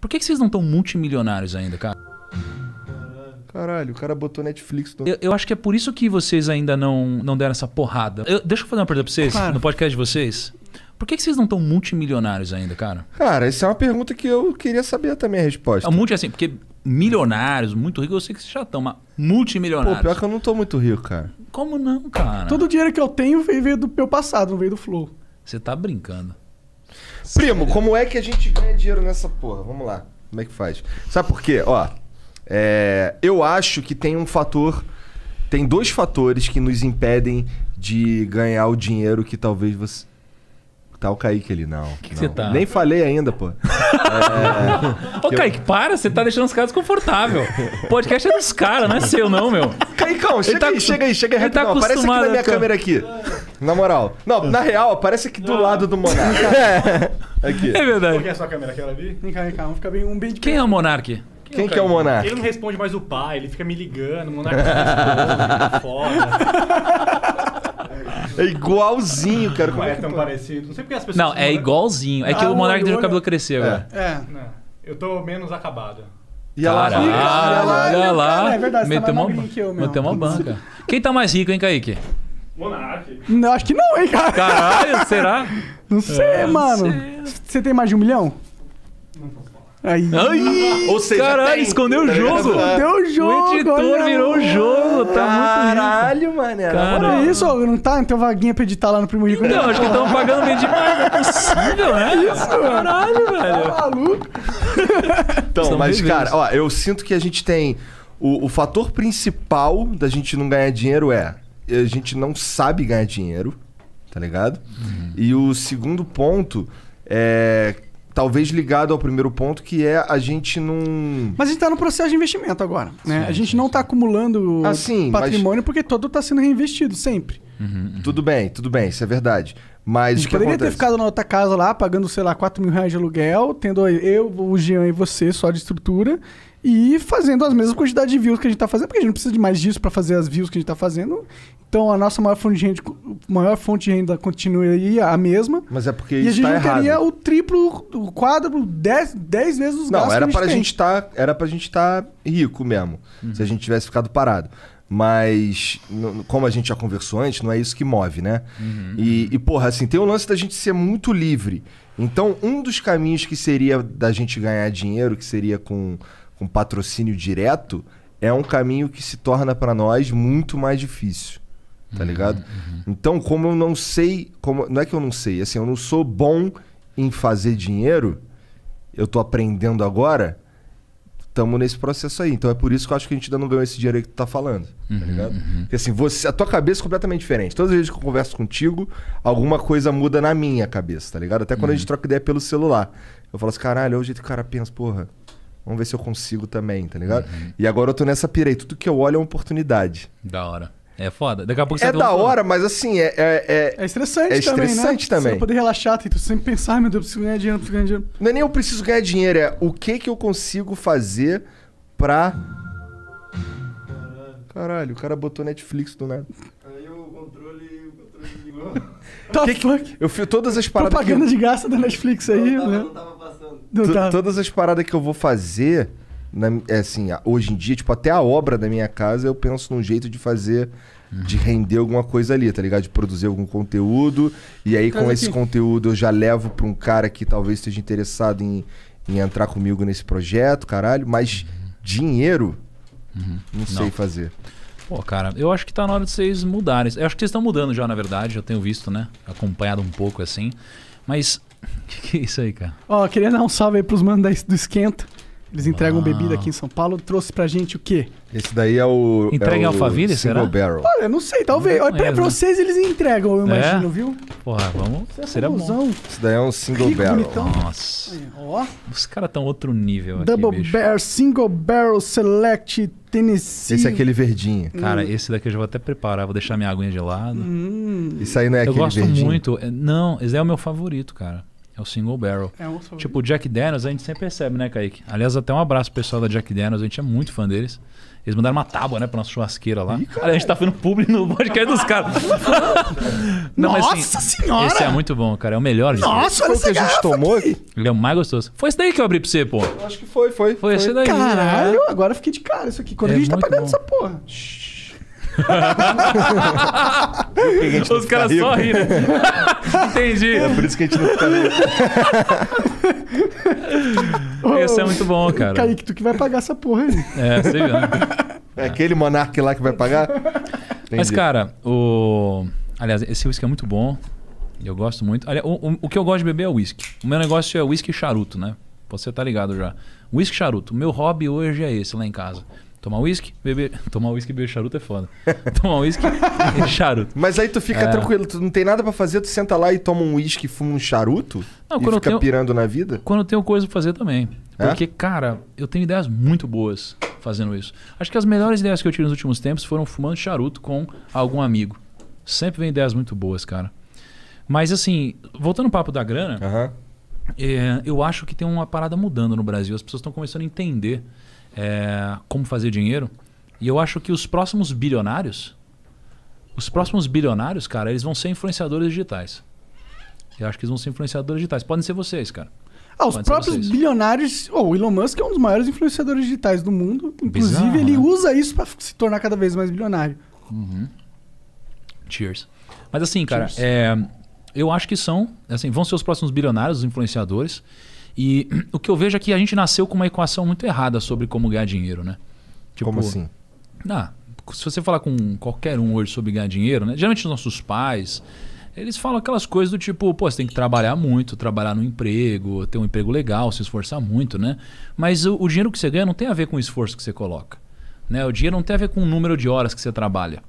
Por que, que vocês não estão multimilionários ainda, cara? Caralho, o cara botou Netflix. No... Eu, eu, acho que é por isso que vocês ainda não, não deram essa porrada. Eu, deixa eu fazer uma pergunta pra vocês, claro. no podcast de vocês. Por que, que vocês não estão multimilionários ainda, cara? Cara, essa é uma pergunta que eu queria saber também a resposta. É multi, assim, porque milionários, muito ricos, eu sei que vocês já estão, mas multimilionários. Pô, pior que eu não tô muito rico, cara. Como não, cara? Todo o dinheiro que eu tenho veio do meu passado, não veio do Flow. Você tá brincando. Primo, como é que a gente ganha dinheiro nessa porra? Vamos lá. Como é que faz? Sabe por quê? Ó, é, eu acho que tem um fator. Tem dois fatores que nos impedem de ganhar o dinheiro que talvez você. Tá o Kaique ali, não. Que não. Que tá? Nem falei ainda, pô. é, Ô, Kaique, para, você tá deixando os caras confortável. O podcast é dos caras, não é seu, não, meu. Kaique, chega, tá... aí, chega aí, chega aí, chega aí, Tá Aparece aqui na minha câmera aqui. Na moral. Não, na real, parece que do Não. lado do Monark. é. Aqui. É Qual que é a sua câmera? Quer ela viu. Vem cá, vem cá. Vamos ficar bem, um bem de Quem é o Monark? Quem que é o Ele não responde mais o pai, ele fica me ligando, o monarca tá foda. Tá é igualzinho, cara. Como Não é, é que... tão parecido. Não sei porque as pessoas. Não, é igualzinho. É que Ah, o Monark deixou o cabelo crescer agora. É. Né? é. Não, eu tô menos acabado. E ela... Caralho, olha lá. é verdade, você tá meteu mais uma, que eu, meu. meteu uma banca. Quem tá mais rico, hein, Kaique? Não, acho que não, hein, cara. Caralho, será? Não sei, é, mano. Você tem mais de um milhão? Não falar. Aí. Ai, Ou seja, caralho, tem. escondeu o tá jogo. Escondeu o jogo. O editor virou o jogo. Tá caralho, muito mano. Caralho, mano. Olha é é isso, não tá? Então vaguinha pra editar lá no Primo Rico. Não, né? acho que estão pagando bem demais. Não é possível, né? É isso, caralho, tá velho. Tá maluco? então, mas, cara, ó, eu sinto que a gente tem... O, o fator principal da gente não ganhar dinheiro é a gente não sabe ganhar dinheiro, tá ligado? Uhum. E o segundo ponto é talvez ligado ao primeiro ponto, que é a gente não. Mas a gente tá no processo de investimento agora. Né? Sim, a gente sim, não tá acumulando assim, patrimônio mas... porque todo tá sendo reinvestido sempre. Uhum, uhum. Tudo bem, tudo bem, isso é verdade. Mas poderia ter ficado na outra casa lá, pagando, sei lá, 4 mil reais de aluguel, tendo eu, o Jean e você só de estrutura, e fazendo as mesmas quantidades de views que a gente está fazendo, porque a gente não precisa de mais disso para fazer as views que a gente está fazendo. Então a nossa maior fonte de renda, maior fonte de renda continuaria a mesma. Mas é porque e a gente tá teria o triplo, o quádruplo, 10 vezes os gastos. Não, era para a gente estar, tá, era pra gente estar tá rico mesmo, uhum. se a gente tivesse ficado parado. Mas, como a gente já conversou antes, não é isso que move, né? Uhum. E, e, porra, assim, tem o lance da gente ser muito livre. Então, um dos caminhos que seria da gente ganhar dinheiro, que seria com, com patrocínio direto, é um caminho que se torna para nós muito mais difícil. Tá uhum. ligado? Uhum. Então, como eu não sei. Como, não é que eu não sei, assim, eu não sou bom em fazer dinheiro, eu tô aprendendo agora estamos nesse processo aí. Então é por isso que eu acho que a gente ainda não ganhou esse dinheiro aí que tu tá falando, tá uhum, tá ligado? Uhum. Porque assim, você, a tua cabeça é completamente diferente. Todas as vezes que eu converso contigo, alguma coisa muda na minha cabeça, tá ligado? Até quando uhum. a gente uhum. troca ideia pelo celular. Eu falo assim, caralho, é o jeito que o cara pensa, porra. Vamos ver se eu consigo também, tá ligado? Uhum. E agora eu tô nessa pirei. Tudo que eu olho é uma oportunidade. Da hora. É foda. Daqui a pouco você É da hora, mas assim, é. É, é... é estressante, é estressante também. Né? Você poder relaxar, tem que sempre pensar, meu Deus, eu preciso ganhar dinheiro, eu preciso ganhar dinheiro. Não é nem eu preciso ganhar dinheiro, é o que que eu consigo fazer pra. Caralho, o cara botou Netflix do nada. Aí o controle, o controle ligou. Tá que fuck? Eu fiz todas as paradas. Propaganda eu... de graça da Netflix aí, não, tava, né? Não tava passando. Não, tá. Todas as paradas que eu vou fazer na, é assim, hoje em dia, tipo, até a obra da minha casa eu penso num jeito de fazer, uhum. de render alguma coisa ali, tá ligado? De produzir algum conteúdo. E aí, com aqui. esse conteúdo, eu já levo pra um cara que talvez esteja interessado em, em entrar comigo nesse projeto, caralho. Mas uhum. dinheiro, uhum. não sei não. fazer. Pô, cara, eu acho que tá na hora de vocês mudarem. Eu acho que vocês estão mudando já, na verdade. já tenho visto, né? Acompanhado um pouco assim. Mas. O que, que, é isso aí, cara? Ó, oh, queria dar um salve aí pros manos do Esquenta. Eles entregam ah. bebida aqui em São Paulo. Trouxe pra gente o quê? Esse daí é o. Entrega é Alphaville, será? Barrel. Olha, não sei, talvez. Olha, pra, é, pra vocês eles entregam, eu é? imagino, é? viu? Porra, vamos. É será busão. bom. Esse daí é um single Rico, barrel. Bonitão. Nossa. Aí, ó. Os caras estão outro nível Double aqui. Double Bear, Single Barrel Select Tennessee. Esse é aquele verdinho. Cara, hum. esse daqui eu já vou até preparar, vou deixar minha aguinha de lado. Hum. Isso aí não é eu aquele verdinho. Eu gosto muito. É, não, esse é o meu favorito, cara. É o single barrel. É outro... Tipo, Jack Daniels, a gente sempre percebe, né, Kaique? Aliás, até um abraço pro pessoal da Jack Daniels, a gente é muito fã deles. Eles mandaram uma tábua, né, pra nossa churrasqueira lá. Ih, cara, a gente tá fazendo publi no podcast dos caras. Não, nossa mas, assim, senhora! Esse é muito bom, cara. É o melhor. Nossa, olha o que a gente tomou. Aqui. Ele é o mais gostoso. Foi esse daí que eu abri pra você, pô. Eu acho que foi, foi. Foi, foi. esse daí. Né? Caralho, né? agora fiquei de cara isso aqui. Quando é a gente tá é pagando bom. essa porra? Shhh. Os caras só rindo. Entendi. É por isso que a gente não fica rico. Esse é muito bom, cara. Kaique, tu que vai pagar essa porra aí. É, sei lá. É aquele monarca lá que vai pagar? Entendi. Mas, cara, o... Aliás, esse whisky é muito bom. Eu gosto muito. Aliás, o, o, o que eu gosto de beber é whisky. O meu negócio é whisky charuto, né? Você tá ligado já. Whisky charuto. Meu hobby hoje é esse lá em casa. Tomar uísque, beber. Tomar uísque e beber charuto é foda. Tomar uísque e charuto. Mas aí tu fica é... tranquilo, tu não tem nada para fazer, tu senta lá e toma um uísque e fuma um charuto? Não, e fica tenho... pirando na vida? Quando eu tenho coisa pra fazer também. É? Porque, é? cara, eu tenho ideias muito boas fazendo isso. Acho que as melhores ideias que eu tive nos últimos tempos foram fumando charuto com algum amigo. Sempre vem ideias muito boas, cara. Mas assim, voltando ao papo da grana, uhum. é, eu acho que tem uma parada mudando no Brasil. As pessoas estão começando a entender é, como fazer dinheiro. E eu acho que os próximos bilionários, os próximos bilionários, cara, eles vão ser influenciadores digitais. Eu acho que eles vão ser influenciadores digitais. Podem ser vocês, cara. Ah, os próprios bilionários. Oh, o Elon Musk é um dos maiores influenciadores digitais do mundo. Inclusive, Bizarro, ele né? usa isso para se tornar cada vez mais bilionário. Uhum. Cheers. Mas assim, cara, é, eu acho que são. Assim, vão ser os próximos bilionários, os influenciadores. E o que eu vejo é que a gente nasceu com uma equação muito errada sobre como ganhar dinheiro, né? Tipo, como assim? Ah, se você falar com qualquer um hoje sobre ganhar dinheiro, né? Geralmente os nossos pais, eles falam aquelas coisas do tipo, pô, você tem que trabalhar muito, trabalhar no emprego, ter um emprego legal, se esforçar muito, né? Mas o, o dinheiro que você ganha não tem a ver com o esforço que você coloca. Né? O dinheiro não tem a ver com o número de horas que você trabalha.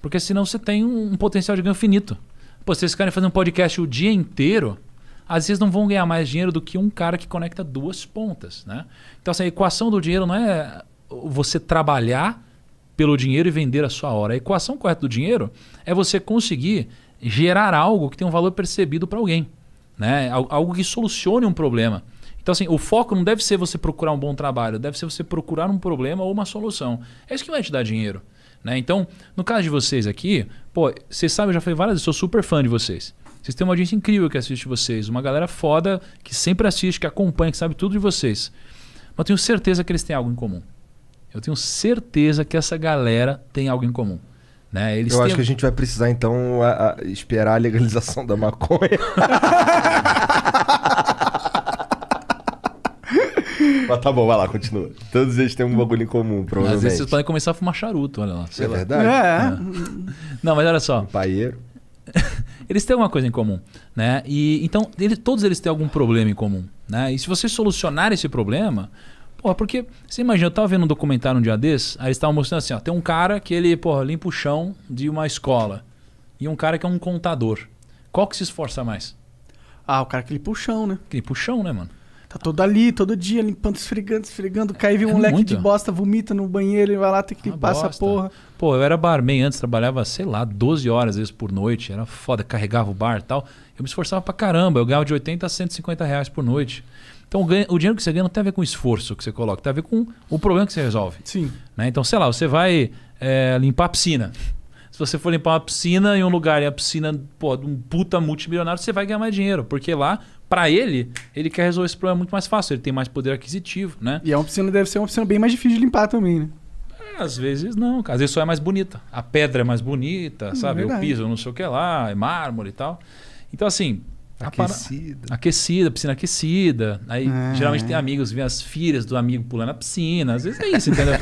Porque senão você tem um, um potencial de ganho finito. Pô, se vocês querem fazer um podcast o dia inteiro, às vezes não vão ganhar mais dinheiro do que um cara que conecta duas pontas. Né? Então, assim, a equação do dinheiro não é você trabalhar pelo dinheiro e vender a sua hora. A equação correta do dinheiro é você conseguir gerar algo que tem um valor percebido para alguém. Né? Algo que solucione um problema. Então, assim, o foco não deve ser você procurar um bom trabalho, deve ser você procurar um problema ou uma solução. É isso que vai te dar dinheiro. Né? Então, no caso de vocês aqui, pô, vocês sabem, eu já falei várias vezes, sou super fã de vocês. Vocês têm uma audiência incrível que assiste vocês, uma galera foda que sempre assiste, que acompanha, que sabe tudo de vocês. Mas eu tenho certeza que eles têm algo em comum. Eu tenho certeza que essa galera tem algo em comum. Né? Eles eu têm... acho que a gente vai precisar, então, a, a esperar a legalização da maconha. Mas tá bom, vai lá, continua. Todos eles têm um bagulho em comum, provavelmente. Às vezes vocês podem começar a fumar charuto, olha lá. é lá. verdade? É. Não. É. não, mas olha só. Um paieiro eles têm uma coisa em comum, né? E então todos eles têm algum problema em comum, né? E se você solucionar esse problema, porra, porque você imagina, eu tava vendo um documentário um dia desses, aí eles estavam mostrando assim, ó, tem um cara que ele, porra, limpa o chão de uma escola e um cara que é um contador. Qual que se esforça mais? Ah, o cara que limpa o chão, né? Que limpa o chão, né, mano? Tá todo ali, todo dia, limpando, esfregando, esfregando. Cai, viu um é moleque muito. de bosta, vomita no banheiro, e vai lá, tem que limpar essa porra. Pô, eu era barman antes, trabalhava, sei lá, 12 horas às vezes por noite. Era foda, carregava o bar e tal. Eu me esforçava pra caramba. Eu ganhava de 80 a 150 reais por noite. Então o dinheiro que você ganha não tem a ver com o esforço que você coloca, tem a ver com o problema que você resolve. Sim. Né? Então, sei lá, você vai é, limpar a piscina. Se você for limpar uma piscina em um lugar e a piscina, pô, de um puta multimilionário, você vai ganhar mais dinheiro. Porque lá, para ele, ele quer resolver esse problema muito mais fácil. Ele tem mais poder aquisitivo, né? E é uma piscina, deve ser uma piscina bem mais difícil de limpar também, né? É, às vezes não, às vezes só é mais bonita. A pedra é mais bonita, é sabe? Verdade. O piso, não sei o que lá, é mármore e tal. Então, assim. Aquecida. Para... Aquecida, piscina aquecida. Aí é. geralmente tem amigos, vêm as filhas do amigo pulando na piscina. Às vezes é isso, entendeu?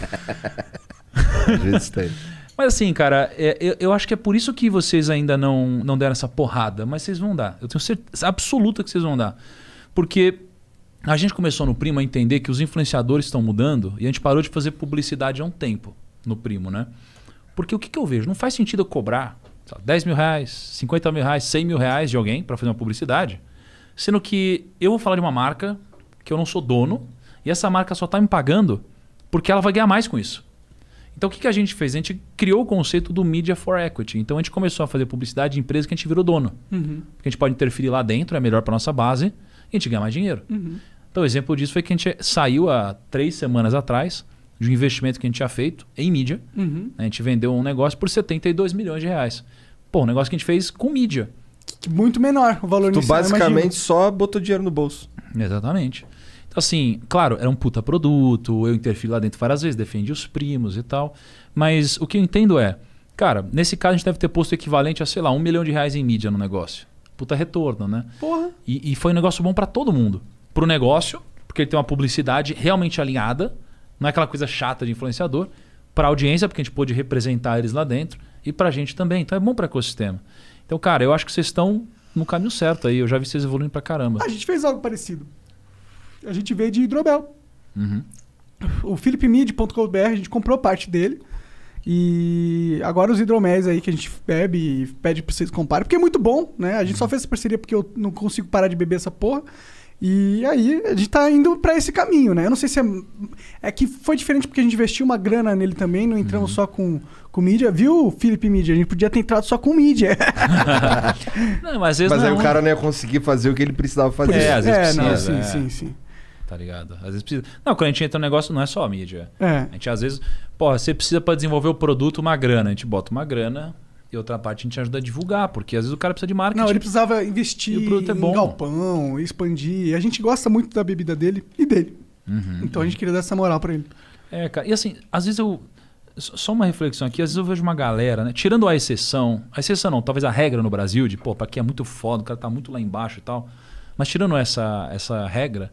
às vezes tem. Mas assim, cara, é, eu, eu, acho que é por isso que vocês ainda não, não deram essa porrada. Mas vocês vão dar. Eu tenho certeza absoluta que vocês vão dar. Porque a gente começou no Primo a entender que os influenciadores estão mudando e a gente parou de fazer publicidade há um tempo no Primo, né? Porque o que, que eu vejo? Não faz sentido eu cobrar sabe, 10 mil reais, 50 mil reais, 100 mil reais de alguém para fazer uma publicidade, sendo que eu vou falar de uma marca que eu não sou dono e essa marca só está me pagando porque ela vai ganhar mais com isso. Então o que, que a gente fez? A gente criou o conceito do Media for Equity. Então a gente começou a fazer publicidade de empresa que a gente virou dono. Uhum. Porque a gente pode interferir lá dentro, é melhor para nossa base, e a gente ganha mais dinheiro. Uhum. Então o exemplo disso foi que a gente saiu há três semanas atrás de um investimento que a gente tinha feito em mídia. Uhum. A gente vendeu um negócio por 72 milhões de reais. Pô, um negócio que a gente fez com mídia. Muito menor o valor Tu inicial, basicamente só botou dinheiro no bolso. Exatamente assim, claro, era um puta produto, eu interfiro lá dentro várias vezes, defendi os primos e tal. Mas o que eu entendo é, cara, nesse caso a gente deve ter posto o equivalente a, sei lá, um milhão de reais em mídia no negócio. Puta retorno, né? Porra. E, e foi um negócio bom para todo mundo. Pro negócio, porque ele tem uma publicidade realmente alinhada, não é aquela coisa chata de influenciador. Pra audiência, porque a gente pôde representar eles lá dentro. E pra gente também. Então é bom pro ecossistema. Então, cara, eu acho que vocês estão no caminho certo aí. Eu já vi vocês evoluindo pra caramba. A gente fez algo parecido a gente veio de hidrobel. Uhum. O philipmid.com.br, a gente comprou parte dele. E agora os hidroméis aí que a gente bebe e pede pra vocês comparem, porque é muito bom, né? A gente só uhum. fez essa parceria porque eu não consigo parar de beber essa porra. E aí a gente tá indo para esse caminho, né? Eu não sei se é. É que foi diferente porque a gente investiu uma grana nele também, não entramos uhum. só com, com mídia. Viu, Felipe Mídia? A gente podia ter entrado só com mídia. não, mas, mas aí é o ruim. cara não ia conseguir fazer o que ele precisava fazer. É, às vezes é, precisa, não, é. sim, sim, sim tá ligado? Às vezes precisa. Não, quando a gente entra no negócio, não é só a mídia. É. A gente às vezes, porra, você precisa para desenvolver o produto uma grana. A gente bota uma grana e outra parte a gente ajuda a divulgar, porque às vezes o cara precisa de marketing. Não, ele precisava investir e o produto é bom. em galpão, expandir. A gente gosta muito da bebida dele e dele. Uhum, então uhum. a gente queria dar essa moral para ele. É, cara. E assim, às vezes eu. Só uma reflexão aqui, às vezes eu vejo uma galera, né? Tirando a exceção, a exceção não, talvez a regra no Brasil de, pô, pra aqui é muito foda, o cara tá muito lá embaixo e tal. Mas tirando essa, essa regra,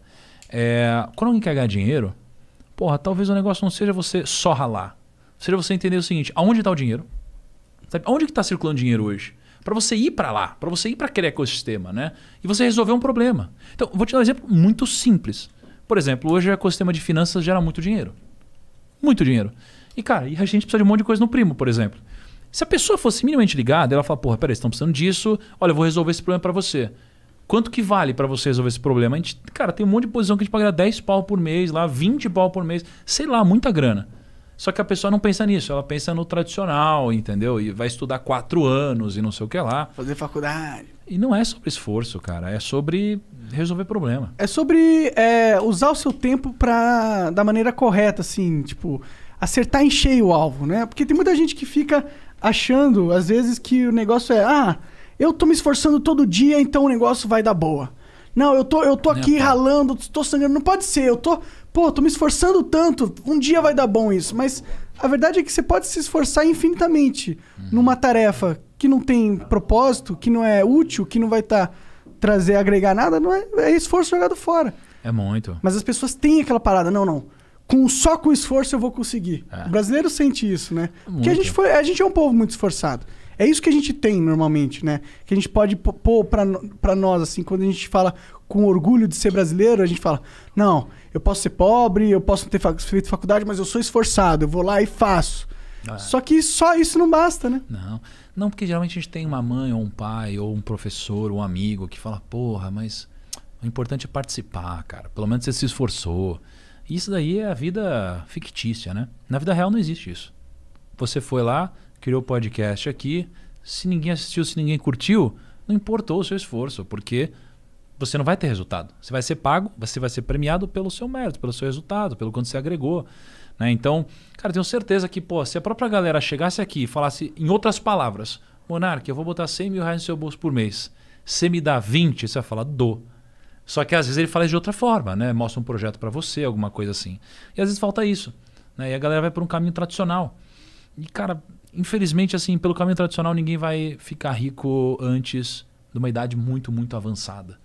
é, quando alguém quer ganhar dinheiro, porra, talvez o negócio não seja você só ralar. Seja você entender o seguinte, aonde está o dinheiro? Sabe, aonde que está circulando dinheiro hoje? Para você ir para lá, para você ir para aquele ecossistema, né? E você resolver um problema. Então, vou te dar um exemplo muito simples. Por exemplo, hoje o ecossistema de finanças gera muito dinheiro. Muito dinheiro. E, cara, a gente precisa de um monte de coisa no primo, por exemplo. Se a pessoa fosse minimamente ligada, ela fala, porra, peraí, estão precisando disso, olha, eu vou resolver esse problema para você. Quanto que vale para você resolver esse problema? A gente, cara, tem um monte de posição que a gente paga 10 pau por mês, lá 20 pau por mês, sei lá, muita grana. Só que a pessoa não pensa nisso, ela pensa no tradicional, entendeu? E vai estudar quatro anos e não sei o que lá. Fazer faculdade. E não é sobre esforço, cara, é sobre resolver problema. É sobre é, usar o seu tempo para da maneira correta, assim, tipo, acertar em cheio o alvo, né? Porque tem muita gente que fica achando, às vezes, que o negócio é, ah, eu tô me esforçando todo dia, então o negócio vai dar boa. Não, eu tô, eu tô aqui tá. ralando, tô sangrando. Não pode ser, eu tô. Pô, tô me esforçando tanto, um dia vai dar bom isso. Mas a verdade é que você pode se esforçar infinitamente uhum. numa tarefa que não tem propósito, que não é útil, que não vai estar tá, trazer, agregar nada, não é, é esforço jogado fora. É muito. Mas as pessoas têm aquela parada, não, não com só com esforço eu vou conseguir. É. O brasileiro sente isso, né? Muito. Porque a gente, foi, a gente é um povo muito esforçado. É isso que a gente tem normalmente, né? Que a gente pode pôr para nós, assim, quando a gente fala com orgulho de ser brasileiro, a gente fala: não, eu posso ser pobre, eu posso não ter feito faculdade, mas eu sou esforçado, eu vou lá e faço. É. Só que só isso não basta, né? Não. Não, porque geralmente a gente tem uma mãe ou um pai ou um professor ou um amigo que fala: porra, mas o importante é participar, cara. Pelo menos você se esforçou. Isso daí é a vida fictícia, né? Na vida real não existe isso. Você foi lá, criou o podcast aqui. Se ninguém assistiu, se ninguém curtiu, não importou o seu esforço, porque você não vai ter resultado. Você vai ser pago, você vai ser premiado pelo seu mérito, pelo seu resultado, pelo quanto você agregou. Né? Então, cara, tenho certeza que, pô, se a própria galera chegasse aqui e falasse, em outras palavras, Monark, eu vou botar 100 mil reais no seu bolso por mês. Você me dá 20, você vai falar, dou. Só que às vezes ele fala de outra forma, né? Mostra um projeto para você, alguma coisa assim. E às vezes falta isso. Né? E a galera vai por um caminho tradicional. E, cara, infelizmente, assim, pelo caminho tradicional, ninguém vai ficar rico antes de uma idade muito, muito avançada.